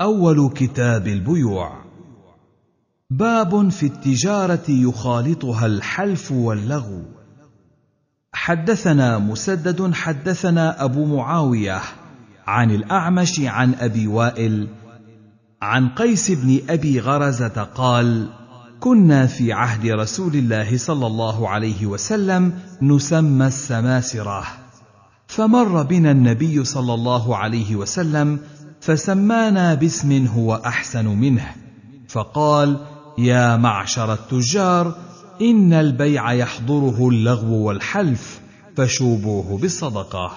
أول كتاب البيوع باب في التجارة يخالطها الحلف واللغو حدثنا مسدد حدثنا أبو معاوية عن الأعمش عن أبي وائل عن قيس بن أبي غرزة قال: كنا في عهد رسول الله صلى الله عليه وسلم نسمى السماسرة فمر بنا النبي صلى الله عليه وسلم فسمانا باسم هو احسن منه فقال يا معشر التجار ان البيع يحضره اللغو والحلف فشوبوه بالصدقه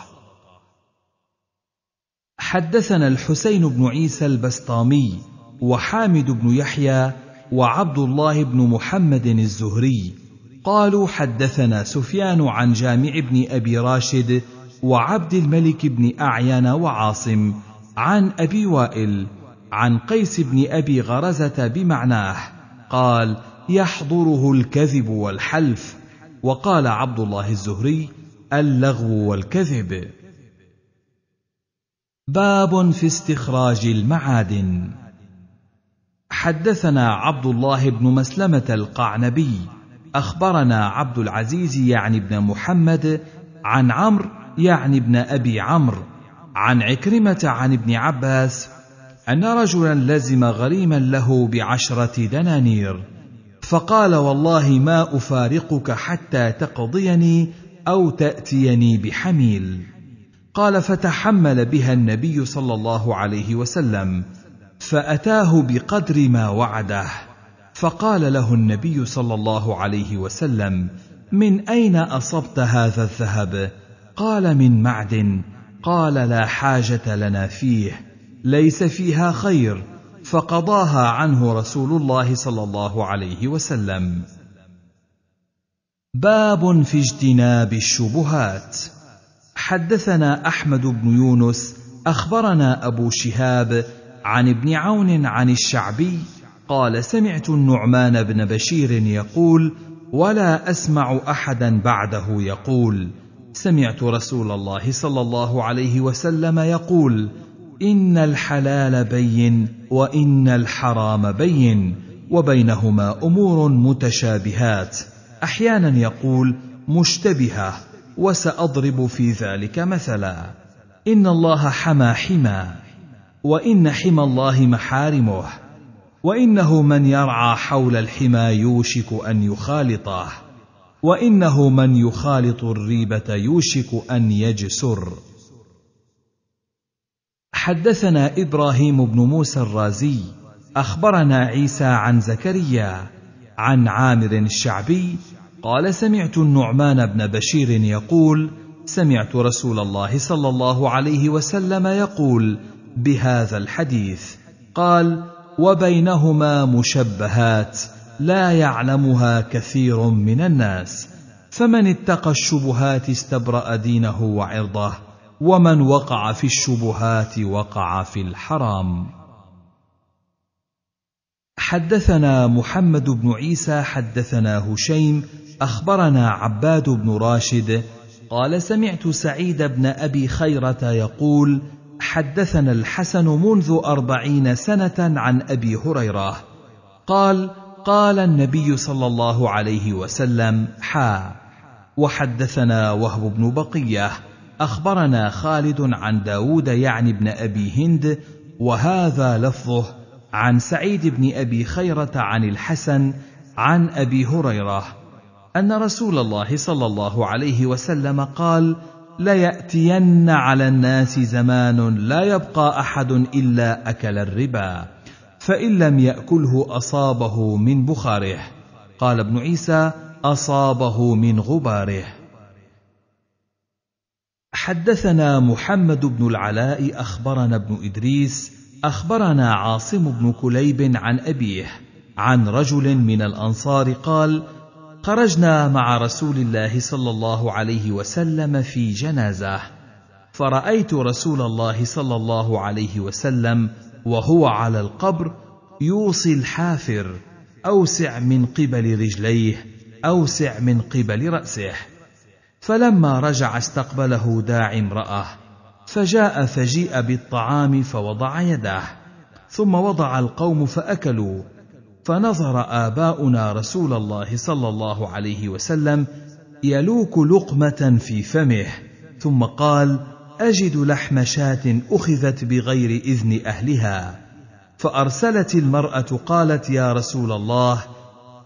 حدثنا الحسين بن عيسى البسطامي وحامد بن يحيى وعبد الله بن محمد الزهري قالوا حدثنا سفيان عن جامع بن ابي راشد وعبد الملك بن اعين وعاصم عن ابي وائل عن قيس بن ابي غرزه بمعناه قال يحضره الكذب والحلف وقال عبد الله الزهري اللغو والكذب باب في استخراج المعادن حدثنا عبد الله بن مسلمه القعنبي اخبرنا عبد العزيز يعني بن محمد عن عمرو يعني بن ابي عمرو عن عكرمة عن ابن عباس أن رجلا لزم غريما له بعشرة دنانير فقال والله ما أفارقك حتى تقضيني أو تأتيني بحميل قال فتحمل بها النبي صلى الله عليه وسلم فأتاه بقدر ما وعده فقال له النبي صلى الله عليه وسلم من أين أصبت هذا الذهب؟ قال من معدن قال لا حاجه لنا فيه ليس فيها خير فقضاها عنه رسول الله صلى الله عليه وسلم باب في اجتناب الشبهات حدثنا احمد بن يونس اخبرنا ابو شهاب عن ابن عون عن الشعبي قال سمعت النعمان بن بشير يقول ولا اسمع احدا بعده يقول سمعت رسول الله صلى الله عليه وسلم يقول ان الحلال بين وان الحرام بين وبينهما امور متشابهات احيانا يقول مشتبهه وساضرب في ذلك مثلا ان الله حمى حمى وان حمى الله محارمه وانه من يرعى حول الحمى يوشك ان يخالطه وانه من يخالط الريبه يوشك ان يجسر حدثنا ابراهيم بن موسى الرازي اخبرنا عيسى عن زكريا عن عامر الشعبي قال سمعت النعمان بن بشير يقول سمعت رسول الله صلى الله عليه وسلم يقول بهذا الحديث قال وبينهما مشبهات لا يعلمها كثير من الناس فمن اتقى الشبهات استبرا دينه وعرضه ومن وقع في الشبهات وقع في الحرام حدثنا محمد بن عيسى حدثنا هشيم اخبرنا عباد بن راشد قال سمعت سعيد بن ابي خيره يقول حدثنا الحسن منذ اربعين سنه عن ابي هريره قال قال النبي صلى الله عليه وسلم حا وحدثنا وهب بن بقيه اخبرنا خالد عن داود يعني بن ابي هند وهذا لفظه عن سعيد بن ابي خيره عن الحسن عن ابي هريره ان رسول الله صلى الله عليه وسلم قال لياتين على الناس زمان لا يبقى احد الا اكل الربا فإن لم يأكله أصابه من بخاره قال ابن عيسى أصابه من غباره حدثنا محمد بن العلاء أخبرنا ابن إدريس أخبرنا عاصم بن كليب عن أبيه عن رجل من الأنصار قال خرجنا مع رسول الله صلى الله عليه وسلم في جنازه فرأيت رسول الله صلى الله عليه وسلم وهو على القبر يوصي الحافر اوسع من قبل رجليه اوسع من قبل راسه فلما رجع استقبله داع امراه فجاء فجيء بالطعام فوضع يده ثم وضع القوم فاكلوا فنظر اباؤنا رسول الله صلى الله عليه وسلم يلوك لقمه في فمه ثم قال اجد لحم شاه اخذت بغير اذن اهلها فارسلت المراه قالت يا رسول الله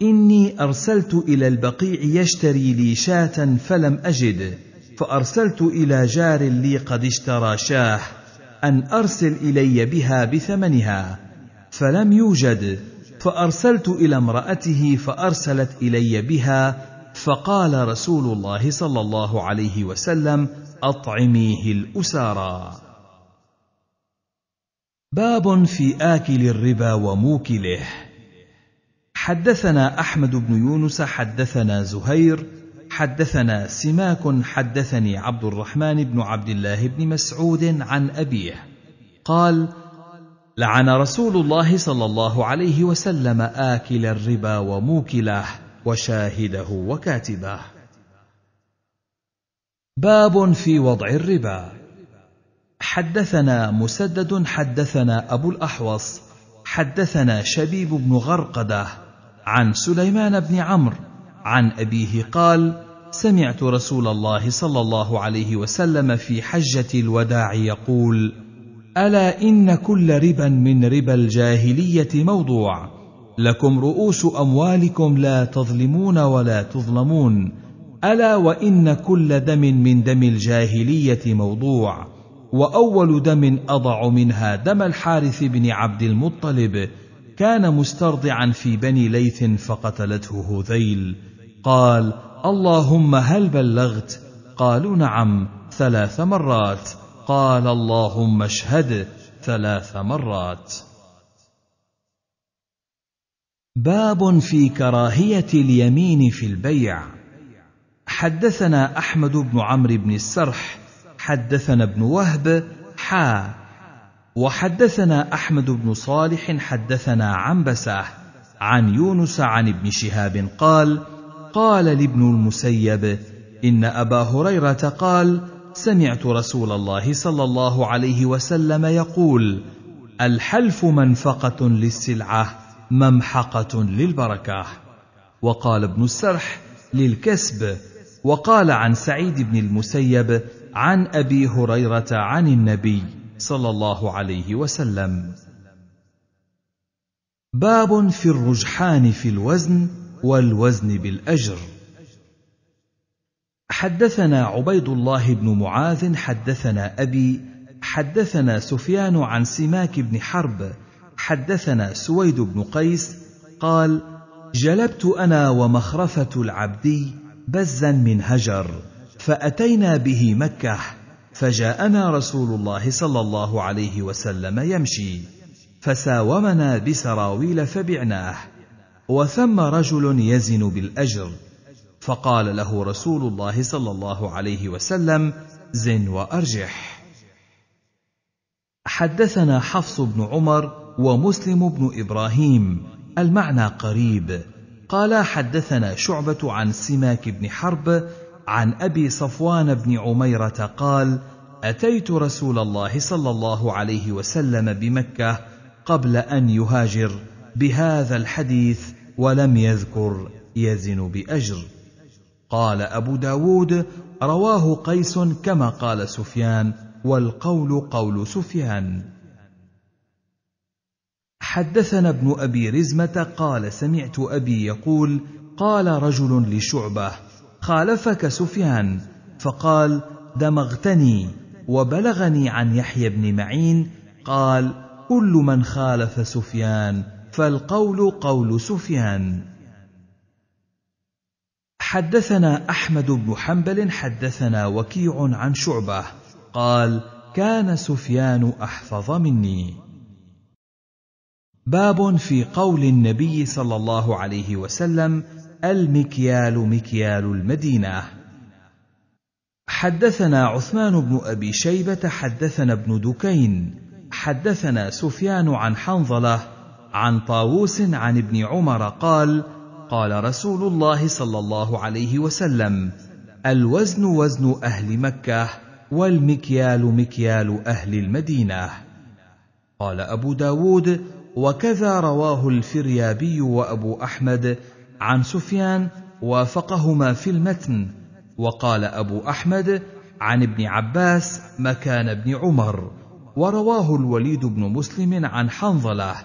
اني ارسلت الى البقيع يشتري لي شاه فلم اجد فارسلت الى جار لي قد اشترى شاه ان ارسل الي بها بثمنها فلم يوجد فارسلت الى امراته فارسلت الي بها فقال رسول الله صلى الله عليه وسلم اطعميه الاسارى باب في اكل الربا وموكله حدثنا احمد بن يونس حدثنا زهير حدثنا سماك حدثني عبد الرحمن بن عبد الله بن مسعود عن ابيه قال لعن رسول الله صلى الله عليه وسلم اكل الربا وموكله وشاهده وكاتبه باب في وضع الربا حدثنا مسدد حدثنا ابو الاحوص حدثنا شبيب بن غرقده عن سليمان بن عمرو عن ابيه قال سمعت رسول الله صلى الله عليه وسلم في حجه الوداع يقول الا ان كل ربا من ربا الجاهليه موضوع لكم رؤوس اموالكم لا تظلمون ولا تظلمون الا وان كل دم من دم الجاهليه موضوع واول دم اضع منها دم الحارث بن عبد المطلب كان مسترضعا في بني ليث فقتلته هذيل قال اللهم هل بلغت قالوا نعم ثلاث مرات قال اللهم اشهد ثلاث مرات باب في كراهيه اليمين في البيع حدثنا احمد بن عمرو بن السرح حدثنا ابن وهب حا وحدثنا احمد بن صالح حدثنا عنبسه عن يونس عن ابن شهاب قال قال لابن المسيب ان ابا هريره قال سمعت رسول الله صلى الله عليه وسلم يقول الحلف منفقه للسلعه ممحقه للبركه وقال ابن السرح للكسب وقال عن سعيد بن المسيب عن ابي هريره عن النبي صلى الله عليه وسلم باب في الرجحان في الوزن والوزن بالاجر حدثنا عبيد الله بن معاذ حدثنا ابي حدثنا سفيان عن سماك بن حرب حدثنا سويد بن قيس قال جلبت انا ومخرفه العبدي بزا من هجر فاتينا به مكه فجاءنا رسول الله صلى الله عليه وسلم يمشي فساومنا بسراويل فبعناه وثم رجل يزن بالاجر فقال له رسول الله صلى الله عليه وسلم زن وارجح حدثنا حفص بن عمر ومسلم بن ابراهيم المعنى قريب قال حدثنا شعبة عن سماك بن حرب عن أبي صفوان بن عميرة قال: أتيت رسول الله صلى الله عليه وسلم بمكة قبل أن يهاجر بهذا الحديث ولم يذكر يزن بأجر. قال أبو داود رواه قيس كما قال سفيان والقول قول سفيان حدثنا ابن ابي رزمه قال سمعت ابي يقول قال رجل لشعبه خالفك سفيان فقال دمغتني وبلغني عن يحيى بن معين قال كل من خالف سفيان فالقول قول سفيان حدثنا احمد بن حنبل حدثنا وكيع عن شعبه قال كان سفيان احفظ مني باب في قول النبي صلى الله عليه وسلم المكيال مكيال المدينه حدثنا عثمان بن ابي شيبه حدثنا ابن دكين حدثنا سفيان عن حنظله عن طاووس عن ابن عمر قال قال رسول الله صلى الله عليه وسلم الوزن وزن اهل مكه والمكيال مكيال اهل المدينه قال ابو داود وكذا رواه الفريابي وابو احمد عن سفيان وافقهما في المتن وقال ابو احمد عن ابن عباس مكان ابن عمر ورواه الوليد بن مسلم عن حنظله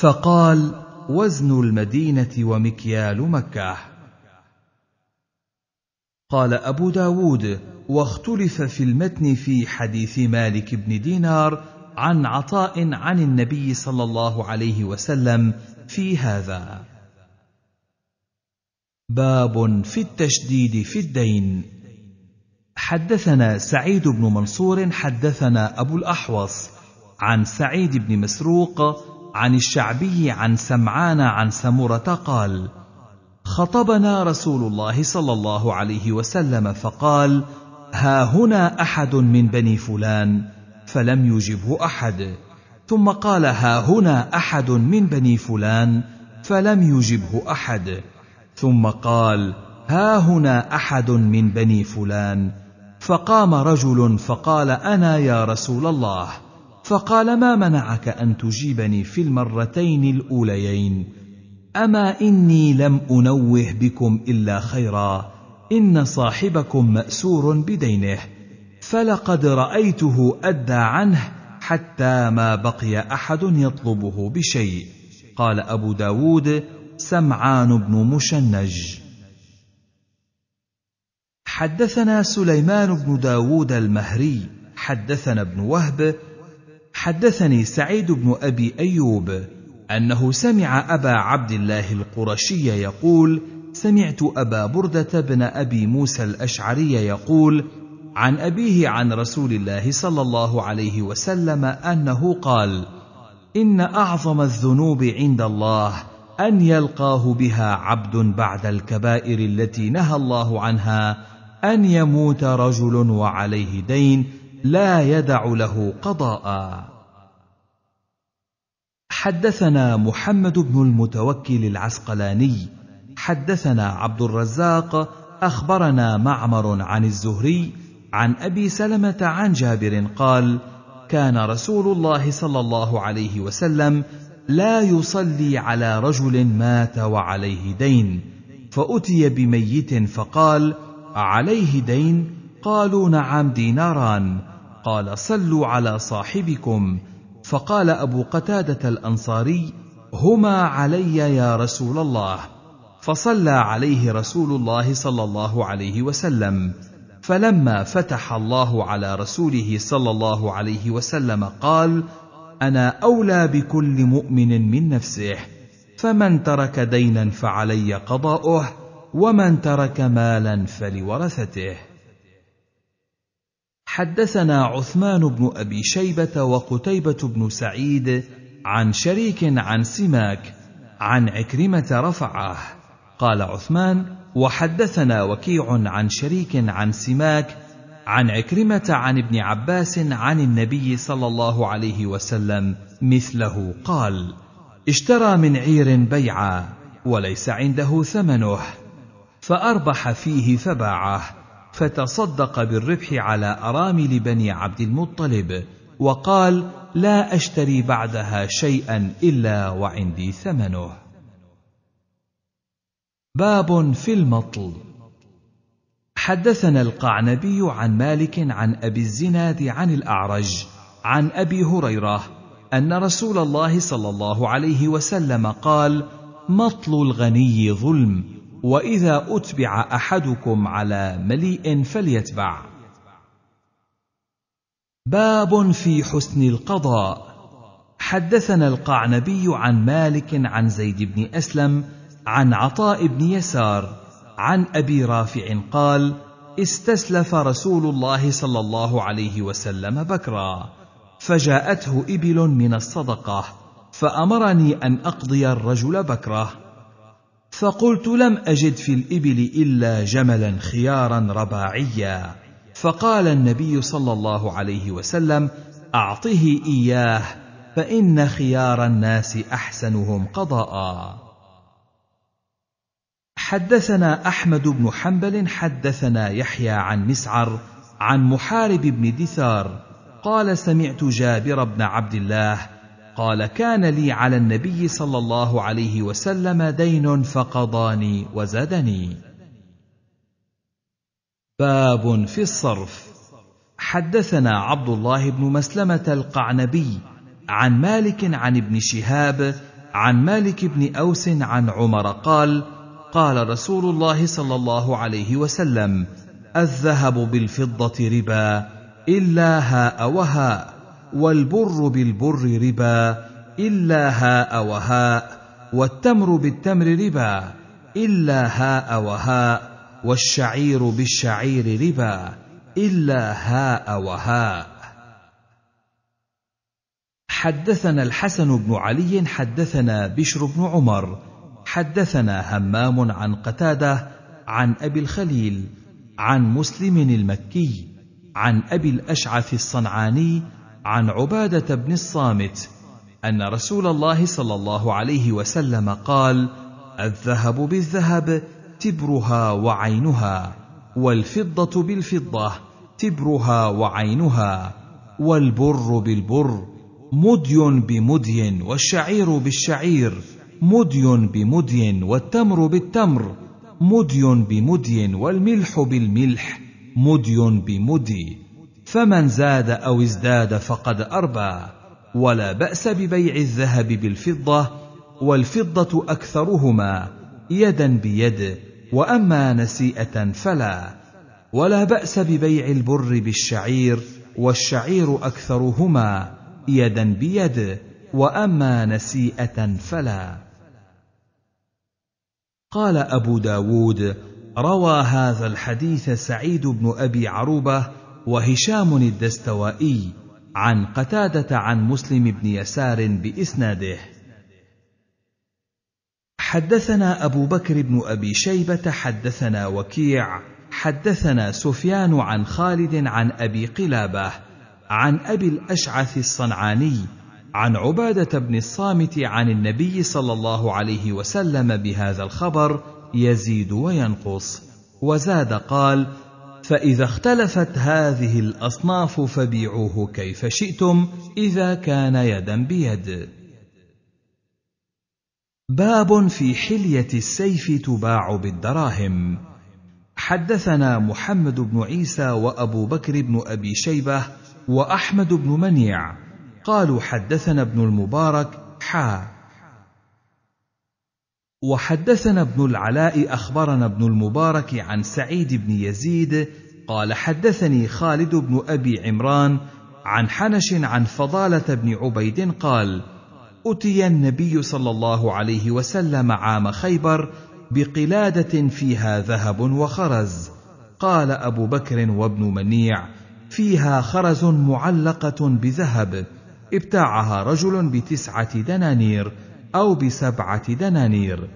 فقال وزن المدينه ومكيال مكه قال ابو داود واختلف في المتن في حديث مالك بن دينار عن عطاء عن النبي صلى الله عليه وسلم في هذا باب في التشديد في الدين حدثنا سعيد بن منصور حدثنا ابو الاحوص عن سعيد بن مسروق عن الشعبي عن سمعان عن سمره قال خطبنا رسول الله صلى الله عليه وسلم فقال ها هنا احد من بني فلان فلم يجبه احد ثم قال ها هنا احد من بني فلان فلم يجبه احد ثم قال ها هنا احد من بني فلان فقام رجل فقال انا يا رسول الله فقال ما منعك ان تجيبني في المرتين الاوليين اما اني لم انوه بكم الا خيرا ان صاحبكم ماسور بدينه فلقد رايته ادى عنه حتى ما بقي احد يطلبه بشيء قال ابو داود سمعان بن مشنج حدثنا سليمان بن داود المهري حدثنا ابن وهب حدثني سعيد بن ابي ايوب انه سمع ابا عبد الله القرشي يقول سمعت ابا برده بن ابي موسى الاشعري يقول عن أبيه عن رسول الله صلى الله عليه وسلم أنه قال: إن أعظم الذنوب عند الله أن يلقاه بها عبد بعد الكبائر التي نهى الله عنها أن يموت رجل وعليه دين لا يدع له قضاء. حدثنا محمد بن المتوكل العسقلاني، حدثنا عبد الرزاق، أخبرنا معمر عن الزهري، عن ابي سلمه عن جابر قال كان رسول الله صلى الله عليه وسلم لا يصلي على رجل مات وعليه دين فاتي بميت فقال عليه دين قالوا نعم ديناران قال صلوا على صاحبكم فقال ابو قتاده الانصاري هما علي يا رسول الله فصلى عليه رسول الله صلى الله عليه وسلم فلما فتح الله على رسوله صلى الله عليه وسلم قال انا اولى بكل مؤمن من نفسه فمن ترك دينا فعلي قضاؤه ومن ترك مالا فلورثته حدثنا عثمان بن ابي شيبه وقتيبه بن سعيد عن شريك عن سماك عن عكرمه رفعه قال عثمان وحدثنا وكيع عن شريك عن سماك عن عكرمه عن ابن عباس عن النبي صلى الله عليه وسلم مثله قال اشترى من عير بيعا وليس عنده ثمنه فاربح فيه فباعه فتصدق بالربح على ارامل بني عبد المطلب وقال لا اشتري بعدها شيئا الا وعندي ثمنه باب في المطل حدثنا القعنبي عن مالك عن ابي الزناد عن الاعرج عن ابي هريره ان رسول الله صلى الله عليه وسلم قال مطل الغني ظلم واذا اتبع احدكم على مليء فليتبع باب في حسن القضاء حدثنا القعنبي عن مالك عن زيد بن اسلم عن عطاء بن يسار عن ابي رافع قال استسلف رسول الله صلى الله عليه وسلم بكرا فجاءته ابل من الصدقه فامرني ان اقضي الرجل بكره فقلت لم اجد في الابل الا جملا خيارا رباعيا فقال النبي صلى الله عليه وسلم اعطه اياه فان خيار الناس احسنهم قضاء حدثنا احمد بن حنبل حدثنا يحيى عن مسعر عن محارب بن دثار قال سمعت جابر بن عبد الله قال كان لي على النبي صلى الله عليه وسلم دين فقضاني وزدني باب في الصرف حدثنا عبد الله بن مسلمه القعنبي عن مالك عن ابن شهاب عن مالك بن اوس عن عمر قال قال رسول الله صلى الله عليه وسلم الذهب بالفضه ربا الا هاء وهاء والبر بالبر ربا الا هاء وهاء والتمر بالتمر ربا الا هاء وهاء والشعير بالشعير ربا الا هاء وهاء حدثنا الحسن بن علي حدثنا بشر بن عمر حدثنا همام عن قتاده عن ابي الخليل عن مسلم المكي عن ابي الاشعث الصنعاني عن عباده بن الصامت ان رسول الله صلى الله عليه وسلم قال الذهب بالذهب تبرها وعينها والفضه بالفضه تبرها وعينها والبر بالبر مدي بمدي والشعير بالشعير مدي بمدي والتمر بالتمر مدي بمدي والملح بالملح مدي بمدي فمن زاد او ازداد فقد اربى ولا باس ببيع الذهب بالفضه والفضه اكثرهما يدا بيد واما نسيئه فلا ولا باس ببيع البر بالشعير والشعير اكثرهما يدا بيد واما نسيئه فلا قال أبو داود روى هذا الحديث سعيد بن أبي عروبة وهشام الدستوائي عن قتادة عن مسلم بن يسار بإسناده حدثنا أبو بكر بن أبي شيبة حدثنا وكيع حدثنا سفيان عن خالد عن أبي قلابة عن أبي الأشعث الصنعاني عن عبادة بن الصامت عن النبي صلى الله عليه وسلم بهذا الخبر يزيد وينقص، وزاد قال: فإذا اختلفت هذه الأصناف فبيعوه كيف شئتم إذا كان يدا بيد. باب في حلية السيف تباع بالدراهم. حدثنا محمد بن عيسى وأبو بكر بن أبي شيبة وأحمد بن منيع قالوا حدثنا ابن المبارك حا وحدثنا ابن العلاء اخبرنا ابن المبارك عن سعيد بن يزيد قال حدثني خالد بن ابي عمران عن حنش عن فضاله بن عبيد قال اتي النبي صلى الله عليه وسلم عام خيبر بقلاده فيها ذهب وخرز قال ابو بكر وابن منيع فيها خرز معلقه بذهب ابتاعها رجل بتسعة دنانير أو بسبعة دنانير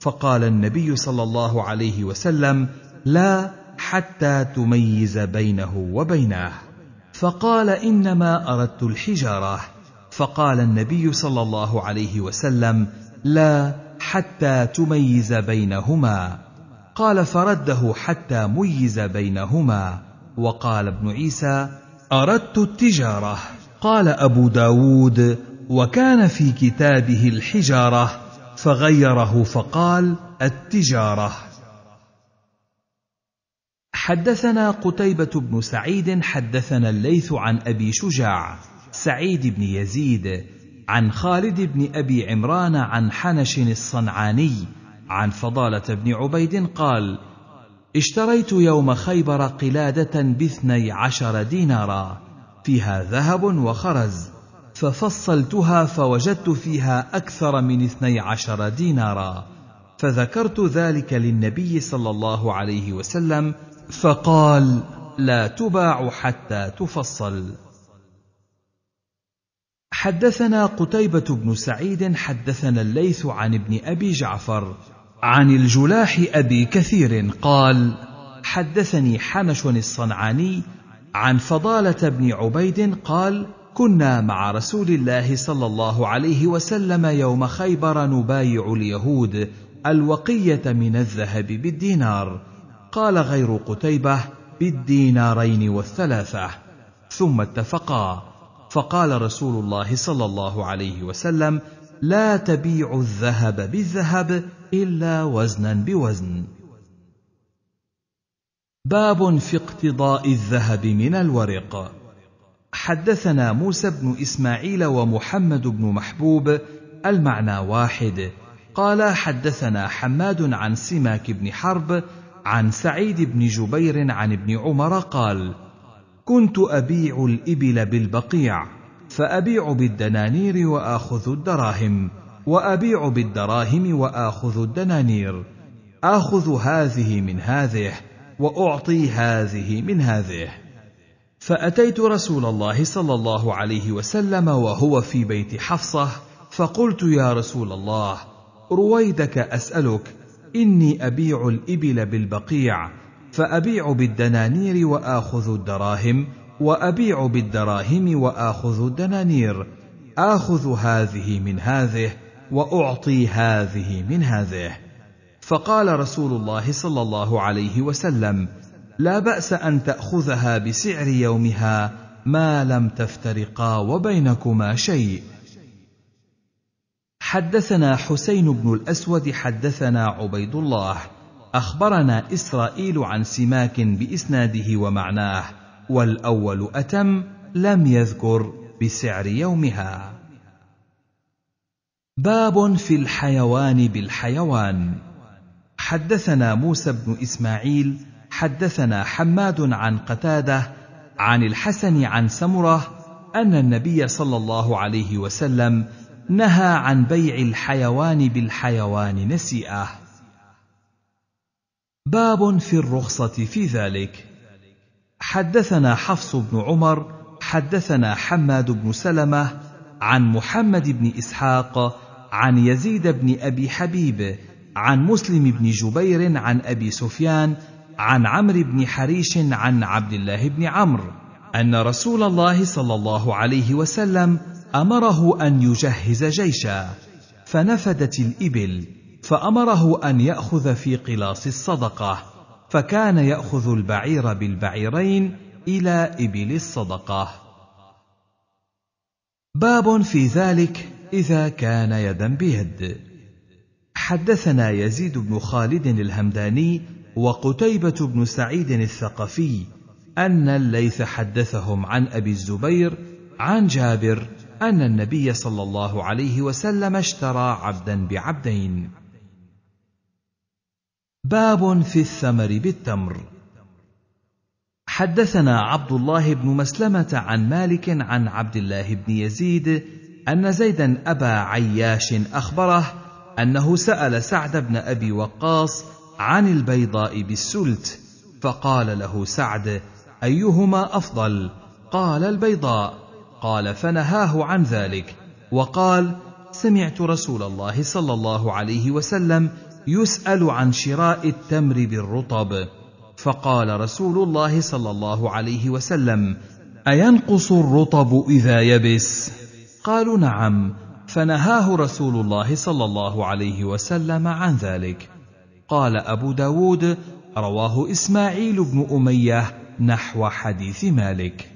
فقال النبي صلى الله عليه وسلم لا حتى تميز بينه وبينه فقال إنما أردت الحجارة فقال النبي صلى الله عليه وسلم لا حتى تميز بينهما قال فرده حتى ميز بينهما وقال ابن عيسى اردت التجاره قال أبو داود وكان في كتابه الحجارة فغيره فقال التجارة حدثنا قتيبة بن سعيد حدثنا الليث عن أبي شجاع سعيد بن يزيد عن خالد بن أبي عمران عن حنش الصنعاني عن فضالة بن عبيد قال اشتريت يوم خيبر قلادة باثني عشر ديناراً فيها ذهب وخرز ففصلتها فوجدت فيها أكثر من اثني عشر دينارا فذكرت ذلك للنبي صلى الله عليه وسلم فقال لا تباع حتى تفصل حدثنا قتيبة بن سعيد حدثنا الليث عن ابن أبي جعفر عن الجلاح أبي كثير قال حدثني حنش الصنعاني عن فضاله بن عبيد قال كنا مع رسول الله صلى الله عليه وسلم يوم خيبر نبايع اليهود الوقيه من الذهب بالدينار قال غير قتيبه بالدينارين والثلاثه ثم اتفقا فقال رسول الله صلى الله عليه وسلم لا تبيع الذهب بالذهب الا وزنا بوزن باب في اقتضاء الذهب من الورق حدثنا موسى بن اسماعيل ومحمد بن محبوب المعنى واحد قال حدثنا حماد عن سماك بن حرب عن سعيد بن جبير عن ابن عمر قال كنت ابيع الابل بالبقيع فابيع بالدنانير واخذ الدراهم وابيع بالدراهم واخذ الدنانير اخذ هذه من هذه واعطي هذه من هذه فاتيت رسول الله صلى الله عليه وسلم وهو في بيت حفصه فقلت يا رسول الله رويدك اسالك اني ابيع الابل بالبقيع فابيع بالدنانير واخذ الدراهم وابيع بالدراهم واخذ الدنانير اخذ هذه من هذه واعطي هذه من هذه فقال رسول الله صلى الله عليه وسلم لا باس ان تاخذها بسعر يومها ما لم تفترقا وبينكما شيء حدثنا حسين بن الاسود حدثنا عبيد الله اخبرنا اسرائيل عن سماك باسناده ومعناه والاول اتم لم يذكر بسعر يومها باب في الحيوان بالحيوان حدثنا موسى بن اسماعيل حدثنا حماد عن قتاده عن الحسن عن سمره ان النبي صلى الله عليه وسلم نهى عن بيع الحيوان بالحيوان نسيئه باب في الرخصه في ذلك حدثنا حفص بن عمر حدثنا حماد بن سلمه عن محمد بن اسحاق عن يزيد بن ابي حبيب عن مسلم بن جبير عن ابي سفيان عن عمرو بن حريش عن عبد الله بن عمرو ان رسول الله صلى الله عليه وسلم امره ان يجهز جيشا فنفدت الابل فامره ان ياخذ في قلاص الصدقه فكان ياخذ البعير بالبعيرين الى ابل الصدقه باب في ذلك اذا كان يدا بيد حدثنا يزيد بن خالد الهمداني وقتيبة بن سعيد الثقفي أن الليث حدثهم عن أبي الزبير عن جابر أن النبي صلى الله عليه وسلم اشترى عبدا بعبدين. باب في الثمر بالتمر. حدثنا عبد الله بن مسلمة عن مالك عن عبد الله بن يزيد أن زيدا أبا عياش أخبره انه سال سعد بن ابي وقاص عن البيضاء بالسلت فقال له سعد ايهما افضل قال البيضاء قال فنهاه عن ذلك وقال سمعت رسول الله صلى الله عليه وسلم يسال عن شراء التمر بالرطب فقال رسول الله صلى الله عليه وسلم اينقص الرطب اذا يبس قالوا نعم فنهاه رسول الله صلى الله عليه وسلم عن ذلك قال أبو داود رواه إسماعيل بن أمية نحو حديث مالك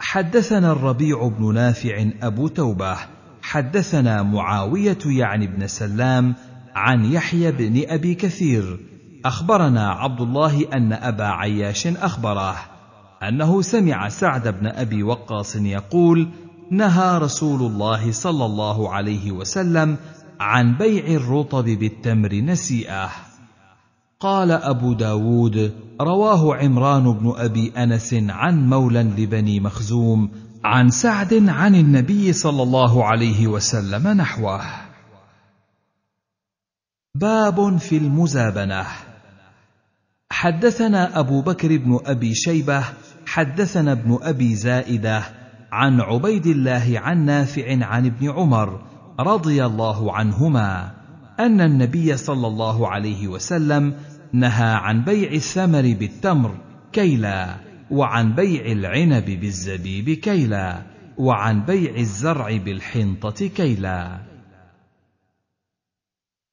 حدثنا الربيع بن نافع أبو توبة حدثنا معاوية يعني بن سلام عن يحيى بن أبي كثير أخبرنا عبد الله أن أبا عياش أخبره أنه سمع سعد بن أبي وقاص يقول: نهى رسول الله صلى الله عليه وسلم عن بيع الرطب بالتمر نسيئه قال ابو داود رواه عمران بن ابي انس عن مولى لبني مخزوم عن سعد عن النبي صلى الله عليه وسلم نحوه باب في المزابنه حدثنا ابو بكر بن ابي شيبه حدثنا ابن ابي زائده عن عبيد الله عن نافع عن ابن عمر رضي الله عنهما ان النبي صلى الله عليه وسلم نهى عن بيع الثمر بالتمر كيلا وعن بيع العنب بالزبيب كيلا وعن بيع الزرع بالحنطه كيلا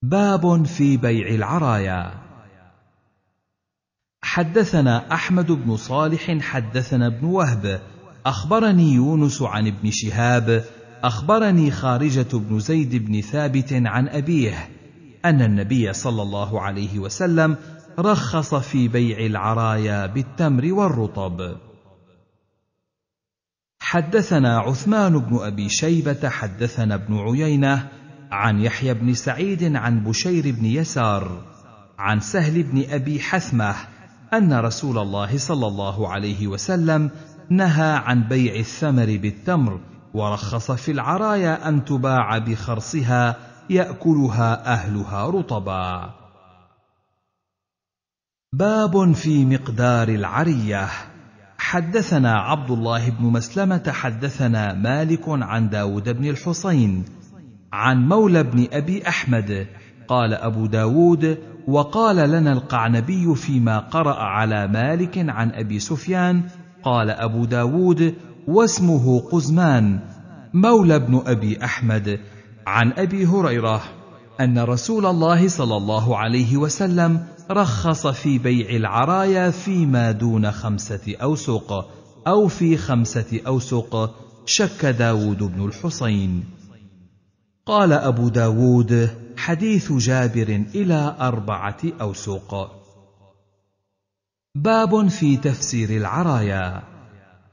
باب في بيع العرايا حدثنا احمد بن صالح حدثنا ابن وهب اخبرني يونس عن ابن شهاب اخبرني خارجه بن زيد بن ثابت عن ابيه ان النبي صلى الله عليه وسلم رخص في بيع العرايا بالتمر والرطب حدثنا عثمان بن ابي شيبه حدثنا ابن عيينه عن يحيى بن سعيد عن بشير بن يسار عن سهل بن ابي حثمه ان رسول الله صلى الله عليه وسلم نهى عن بيع الثمر بالتمر ورخص في العرايا ان تباع بخرصها ياكلها اهلها رطبا باب في مقدار العريه حدثنا عبد الله بن مسلمه حدثنا مالك عن داود بن الحسين عن مولى بن ابي احمد قال ابو داود وقال لنا القعنبي فيما قرا على مالك عن ابي سفيان قال أبو داود واسمه قزمان مولى بن أبي أحمد عن أبي هريرة أن رسول الله صلى الله عليه وسلم رخص في بيع العرايا فيما دون خمسة أوسق أو في خمسة أوسق شك داود بن الحسين قال أبو داود حديث جابر إلى أربعة أوسق باب في تفسير العرايا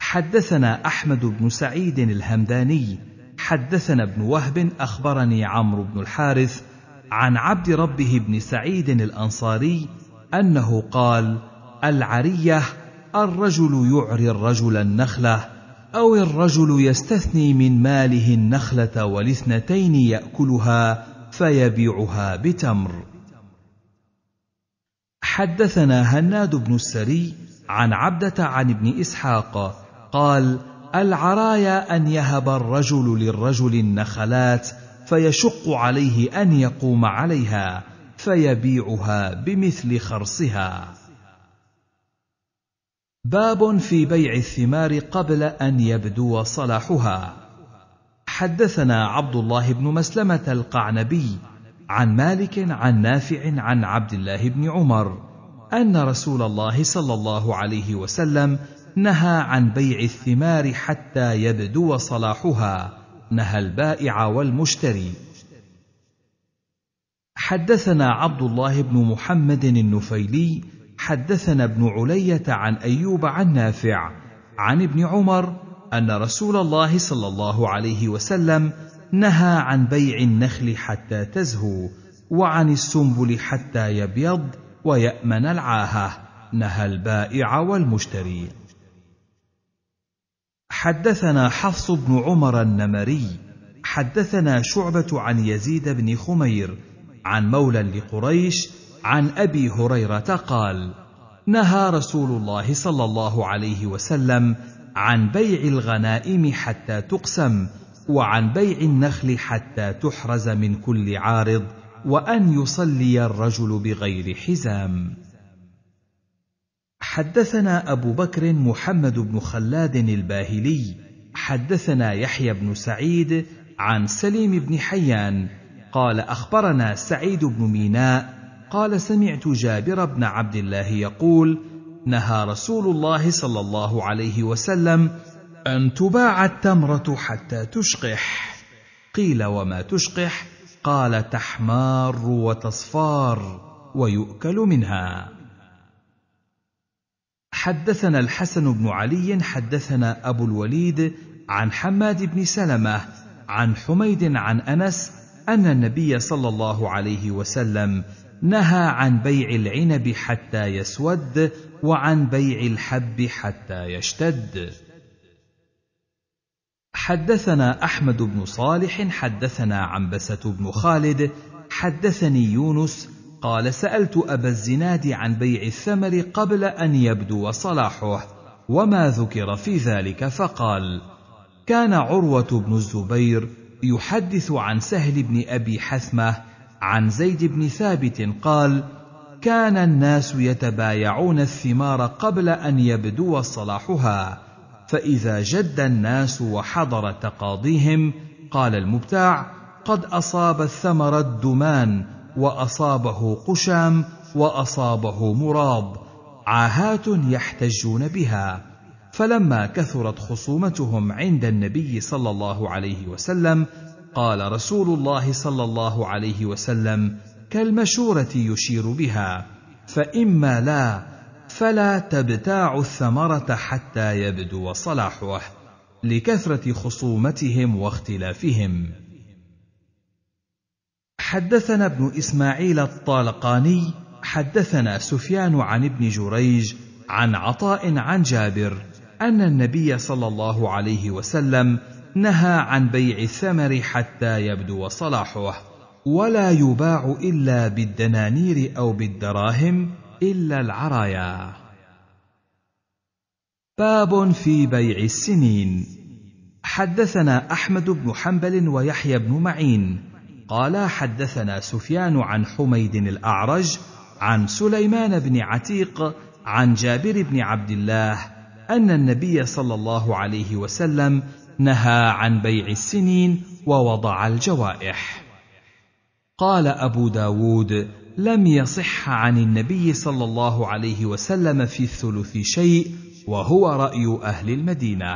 حدثنا احمد بن سعيد الهمداني حدثنا ابن وهب اخبرني عمرو بن الحارث عن عبد ربه بن سعيد الانصاري انه قال العريه الرجل يعري الرجل النخله او الرجل يستثني من ماله النخله والاثنتين ياكلها فيبيعها بتمر حدثنا هناد بن السري عن عبده عن ابن اسحاق قال العرايا ان يهب الرجل للرجل النخلات فيشق عليه ان يقوم عليها فيبيعها بمثل خرصها باب في بيع الثمار قبل ان يبدو صلاحها حدثنا عبد الله بن مسلمه القعنبي عن مالك عن نافع عن عبد الله بن عمر ان رسول الله صلى الله عليه وسلم نهى عن بيع الثمار حتى يبدو صلاحها نهى البائع والمشتري حدثنا عبد الله بن محمد النفيلي حدثنا ابن علية عن أيوب عن نافع عن ابن عمر أن رسول الله صلى الله عليه وسلم نهى عن بيع النخل حتى تزهو وعن السنبل حتى يبيض ويامن العاهه نهى البائع والمشتري حدثنا حفص بن عمر النمري حدثنا شعبه عن يزيد بن خمير عن مولى لقريش عن ابي هريره قال نهى رسول الله صلى الله عليه وسلم عن بيع الغنائم حتى تقسم وعن بيع النخل حتى تحرز من كل عارض وان يصلي الرجل بغير حزام حدثنا ابو بكر محمد بن خلاد الباهلي حدثنا يحيى بن سعيد عن سليم بن حيان قال اخبرنا سعيد بن ميناء قال سمعت جابر بن عبد الله يقول نهى رسول الله صلى الله عليه وسلم ان تباع التمره حتى تشقح قيل وما تشقح قال تحمار وتصفار ويؤكل منها حدثنا الحسن بن علي حدثنا ابو الوليد عن حماد بن سلمه عن حميد عن انس ان النبي صلى الله عليه وسلم نهى عن بيع العنب حتى يسود وعن بيع الحب حتى يشتد حدثنا احمد بن صالح حدثنا عنبسه بن خالد حدثني يونس قال سالت ابا الزناد عن بيع الثمر قبل ان يبدو صلاحه وما ذكر في ذلك فقال كان عروه بن الزبير يحدث عن سهل بن ابي حثمه عن زيد بن ثابت قال كان الناس يتبايعون الثمار قبل ان يبدو صلاحها فاذا جد الناس وحضر تقاضيهم قال المبتاع قد اصاب الثمر الدمان واصابه قشام واصابه مراض عاهات يحتجون بها فلما كثرت خصومتهم عند النبي صلى الله عليه وسلم قال رسول الله صلى الله عليه وسلم كالمشوره يشير بها فاما لا فلا تبتاع الثمرة حتى يبدو صلاحه لكثرة خصومتهم واختلافهم. حدثنا ابن إسماعيل الطالقاني حدثنا سفيان عن ابن جريج عن عطاء عن جابر أن النبي صلى الله عليه وسلم نهى عن بيع الثمر حتى يبدو صلاحه ولا يباع إلا بالدنانير أو بالدراهم إلا العرايا باب في بيع السنين حدثنا أحمد بن حنبل ويحيى بن معين قال حدثنا سفيان عن حميد الأعرج عن سليمان بن عتيق عن جابر بن عبد الله أن النبي صلى الله عليه وسلم نهى عن بيع السنين ووضع الجوائح قال أبو داود لم يصح عن النبي صلى الله عليه وسلم في الثلث شيء وهو راي اهل المدينه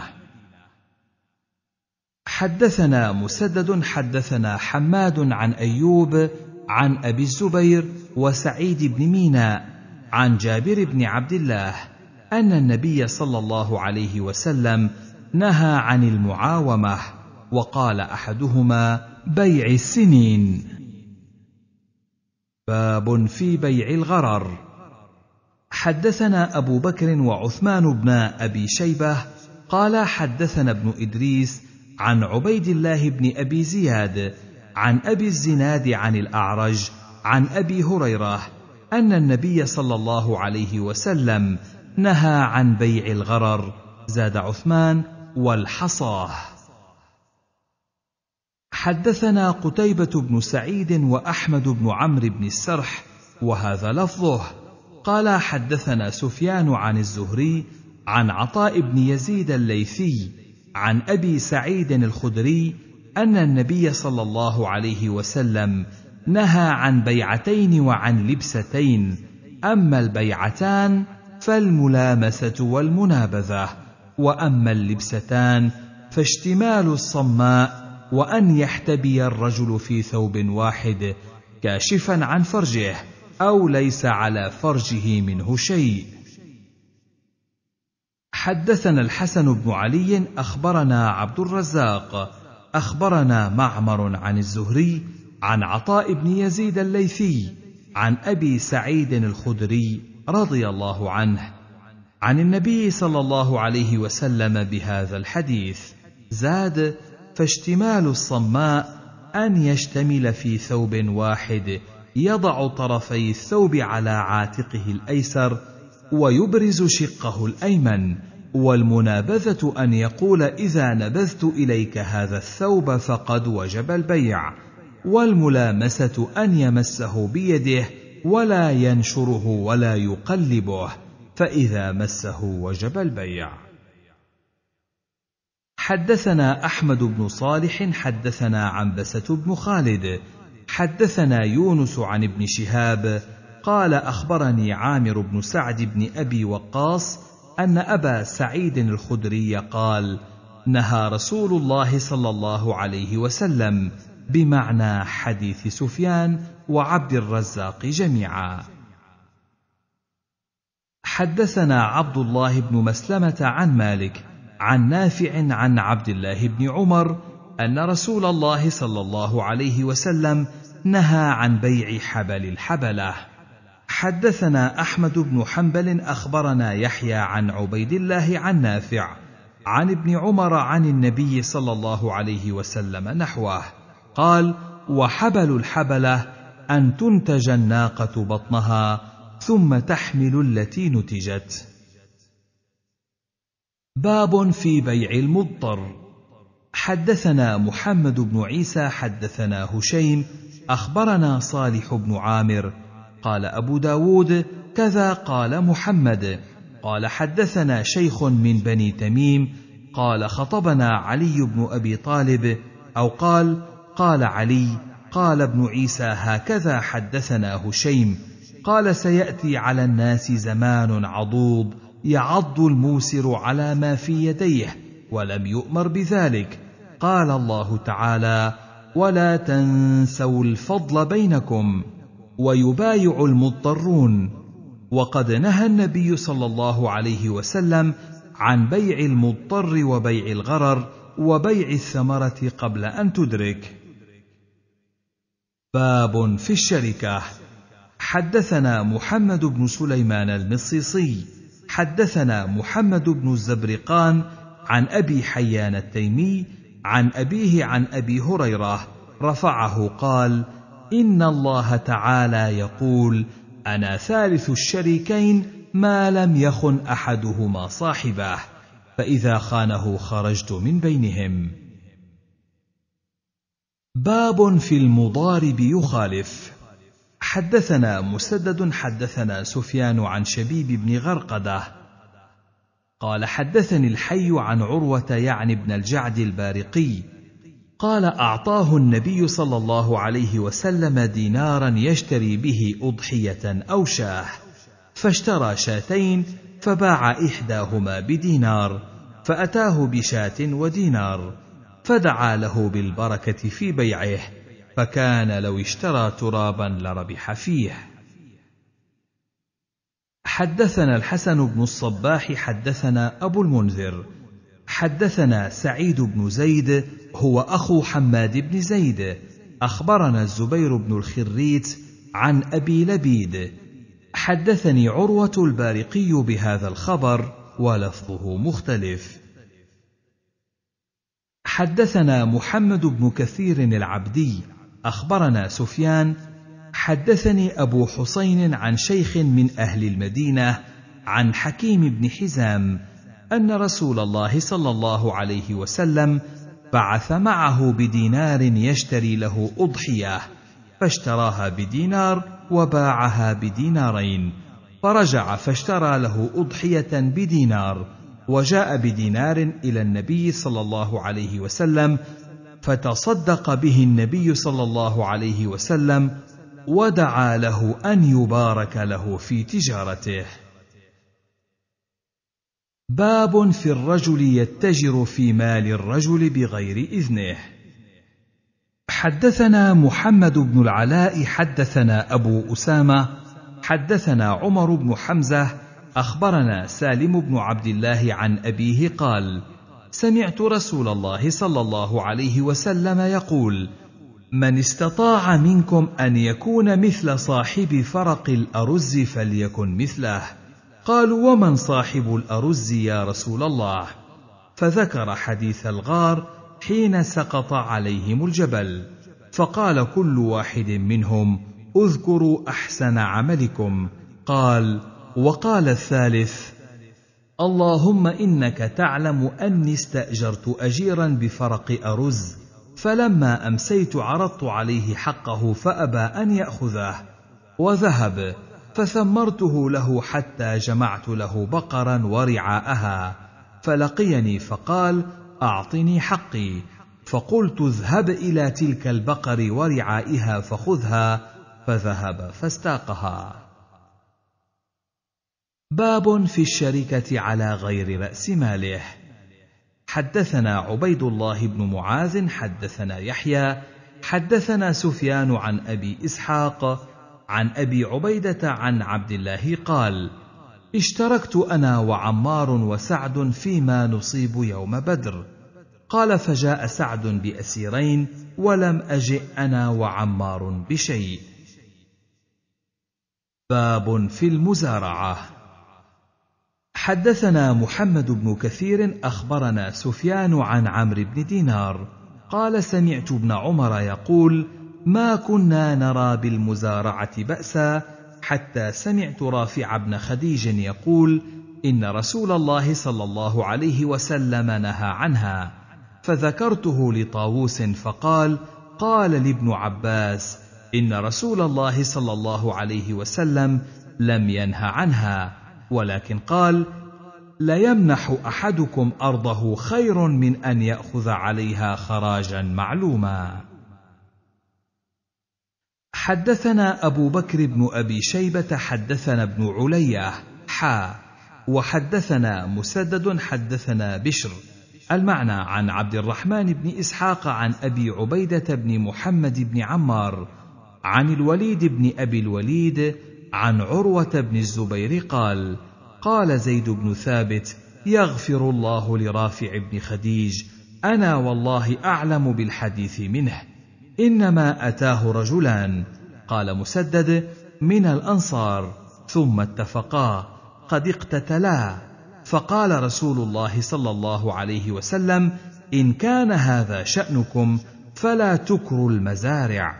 حدثنا مسدد حدثنا حماد عن ايوب عن ابي الزبير وسعيد بن مينا عن جابر بن عبد الله ان النبي صلى الله عليه وسلم نهى عن المعاومه وقال احدهما بيع السنين باب في بيع الغرر حدثنا ابو بكر وعثمان بن ابي شيبه قال حدثنا ابن ادريس عن عبيد الله بن ابي زياد عن ابي الزناد عن الاعرج عن ابي هريره ان النبي صلى الله عليه وسلم نهى عن بيع الغرر زاد عثمان والحصاه حدثنا قتيبة بن سعيد وأحمد بن عمرو بن السرح وهذا لفظه قال حدثنا سفيان عن الزهري عن عطاء بن يزيد الليثي عن أبي سعيد الخدري أن النبي صلى الله عليه وسلم نهى عن بيعتين وعن لبستين أما البيعتان فالملامسة والمنابذة وأما اللبستان فاشتمال الصماء وان يحتبي الرجل في ثوب واحد كاشفا عن فرجه او ليس على فرجه منه شيء حدثنا الحسن بن علي اخبرنا عبد الرزاق اخبرنا معمر عن الزهري عن عطاء بن يزيد الليثي عن ابي سعيد الخدري رضي الله عنه عن النبي صلى الله عليه وسلم بهذا الحديث زاد فاشتمال الصماء ان يشتمل في ثوب واحد يضع طرفي الثوب على عاتقه الايسر ويبرز شقه الايمن والمنابذه ان يقول اذا نبذت اليك هذا الثوب فقد وجب البيع والملامسه ان يمسه بيده ولا ينشره ولا يقلبه فاذا مسه وجب البيع حدثنا احمد بن صالح حدثنا عنبسه بن خالد حدثنا يونس عن ابن شهاب قال اخبرني عامر بن سعد بن ابي وقاص ان ابا سعيد الخدري قال نهى رسول الله صلى الله عليه وسلم بمعنى حديث سفيان وعبد الرزاق جميعا حدثنا عبد الله بن مسلمه عن مالك عن نافع عن عبد الله بن عمر ان رسول الله صلى الله عليه وسلم نهى عن بيع حبل الحبله حدثنا احمد بن حنبل اخبرنا يحيى عن عبيد الله عن نافع عن ابن عمر عن النبي صلى الله عليه وسلم نحوه قال وحبل الحبله ان تنتج الناقه بطنها ثم تحمل التي نتجت باب في بيع المضطر حدثنا محمد بن عيسى حدثنا هشيم اخبرنا صالح بن عامر قال ابو داود كذا قال محمد قال حدثنا شيخ من بني تميم قال خطبنا علي بن ابي طالب او قال قال علي قال ابن عيسى هكذا حدثنا هشيم قال سياتي على الناس زمان عضوض يعض الموسر على ما في يديه ولم يؤمر بذلك قال الله تعالى ولا تنسوا الفضل بينكم ويبايع المضطرون وقد نهى النبي صلى الله عليه وسلم عن بيع المضطر وبيع الغرر وبيع الثمره قبل ان تدرك باب في الشركه حدثنا محمد بن سليمان المصيصي حدثنا محمد بن الزبرقان عن ابي حيان التيمي عن ابيه عن ابي هريره رفعه قال ان الله تعالى يقول انا ثالث الشريكين ما لم يخن احدهما صاحبه فاذا خانه خرجت من بينهم باب في المضارب يخالف حدثنا مسدد حدثنا سفيان عن شبيب بن غرقده قال حدثني الحي عن عروه يعني بن الجعد البارقي قال اعطاه النبي صلى الله عليه وسلم دينارا يشتري به اضحيه او شاه فاشترى شاتين فباع احداهما بدينار فاتاه بشاه ودينار فدعا له بالبركه في بيعه فكان لو اشترى ترابا لربح فيه حدثنا الحسن بن الصباح حدثنا ابو المنذر حدثنا سعيد بن زيد هو اخو حماد بن زيد اخبرنا الزبير بن الخريت عن ابي لبيد حدثني عروه البارقي بهذا الخبر ولفظه مختلف حدثنا محمد بن كثير العبدي اخبرنا سفيان حدثني ابو حسين عن شيخ من اهل المدينه عن حكيم بن حزام ان رسول الله صلى الله عليه وسلم بعث معه بدينار يشتري له اضحيه فاشتراها بدينار وباعها بدينارين فرجع فاشترى له اضحيه بدينار وجاء بدينار الى النبي صلى الله عليه وسلم فتصدق به النبي صلى الله عليه وسلم ودعا له ان يبارك له في تجارته باب في الرجل يتجر في مال الرجل بغير اذنه حدثنا محمد بن العلاء حدثنا ابو اسامه حدثنا عمر بن حمزه اخبرنا سالم بن عبد الله عن ابيه قال سمعت رسول الله صلى الله عليه وسلم يقول من استطاع منكم ان يكون مثل صاحب فرق الارز فليكن مثله قالوا ومن صاحب الارز يا رسول الله فذكر حديث الغار حين سقط عليهم الجبل فقال كل واحد منهم اذكروا احسن عملكم قال وقال الثالث اللهم انك تعلم اني استاجرت اجيرا بفرق ارز فلما امسيت عرضت عليه حقه فابى ان ياخذه وذهب فثمرته له حتى جمعت له بقرا ورعاءها فلقيني فقال اعطني حقي فقلت اذهب الى تلك البقر ورعائها فخذها فذهب فاستاقها باب في الشركة على غير رأس ماله. حدثنا عبيد الله بن معاذ حدثنا يحيى حدثنا سفيان عن أبي إسحاق عن أبي عبيدة عن عبد الله قال: اشتركت أنا وعمار وسعد فيما نصيب يوم بدر. قال فجاء سعد بأسيرين ولم أجئ أنا وعمار بشيء. باب في المزارعه حدثنا محمد بن كثير اخبرنا سفيان عن عمرو بن دينار قال سمعت ابن عمر يقول ما كنا نرى بالمزارعه باسا حتى سمعت رافع بن خديج يقول ان رسول الله صلى الله عليه وسلم نهى عنها فذكرته لطاووس فقال قال لابن عباس ان رسول الله صلى الله عليه وسلم لم ينه عنها ولكن قال لا يمنح احدكم ارضه خير من ان ياخذ عليها خراجا معلوما حدثنا ابو بكر بن ابي شيبه حدثنا ابن عليه حا وحدثنا مسدد حدثنا بشر المعنى عن عبد الرحمن بن اسحاق عن ابي عبيده بن محمد بن عمار عن الوليد بن ابي الوليد عن عروه بن الزبير قال قال زيد بن ثابت يغفر الله لرافع بن خديج انا والله اعلم بالحديث منه انما اتاه رجلان قال مسدد من الانصار ثم اتفقا قد اقتتلا فقال رسول الله صلى الله عليه وسلم ان كان هذا شانكم فلا تكروا المزارع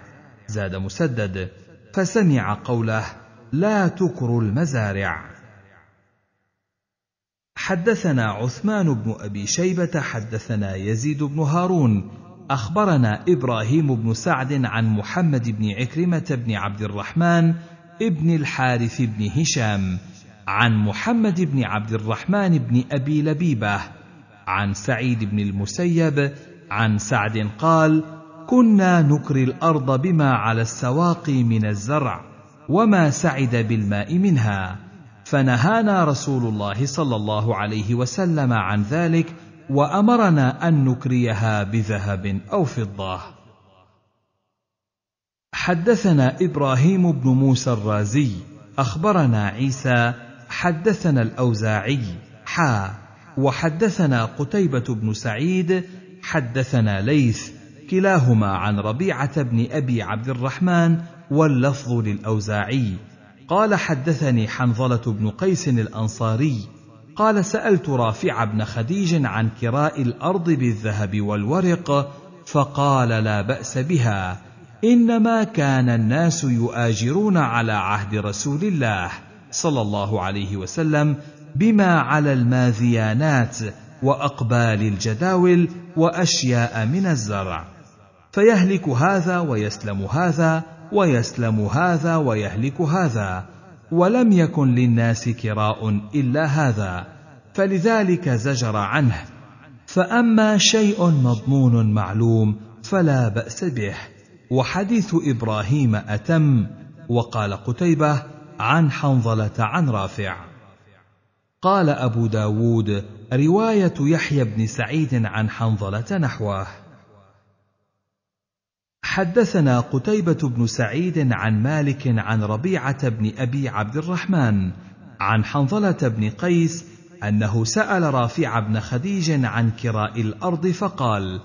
زاد مسدد فسمع قوله لا تكر المزارع حدثنا عثمان بن ابي شيبه حدثنا يزيد بن هارون اخبرنا ابراهيم بن سعد عن محمد بن عكرمه بن عبد الرحمن ابن الحارث بن هشام عن محمد بن عبد الرحمن بن ابي لبيبه عن سعيد بن المسيب عن سعد قال كنا نكري الارض بما على السواقي من الزرع وما سعد بالماء منها فنهانا رسول الله صلى الله عليه وسلم عن ذلك وامرنا ان نكريها بذهب او فضه حدثنا ابراهيم بن موسى الرازي اخبرنا عيسى حدثنا الاوزاعي حا وحدثنا قتيبه بن سعيد حدثنا ليث كلاهما عن ربيعه بن ابي عبد الرحمن واللفظ للاوزاعي قال حدثني حنظله بن قيس الانصاري قال سالت رافع بن خديج عن كراء الارض بالذهب والورق فقال لا باس بها انما كان الناس يؤاجرون على عهد رسول الله صلى الله عليه وسلم بما على الماذيانات واقبال الجداول واشياء من الزرع فيهلك هذا ويسلم هذا ويسلم هذا ويهلك هذا ولم يكن للناس كراء الا هذا فلذلك زجر عنه فاما شيء مضمون معلوم فلا باس به وحديث ابراهيم اتم وقال قتيبه عن حنظله عن رافع قال ابو داود روايه يحيى بن سعيد عن حنظله نحوه حدثنا قتيبة بن سعيد عن مالك عن ربيعة بن أبي عبد الرحمن عن حنظلة بن قيس أنه سأل رافع بن خديج عن كراء الأرض فقال: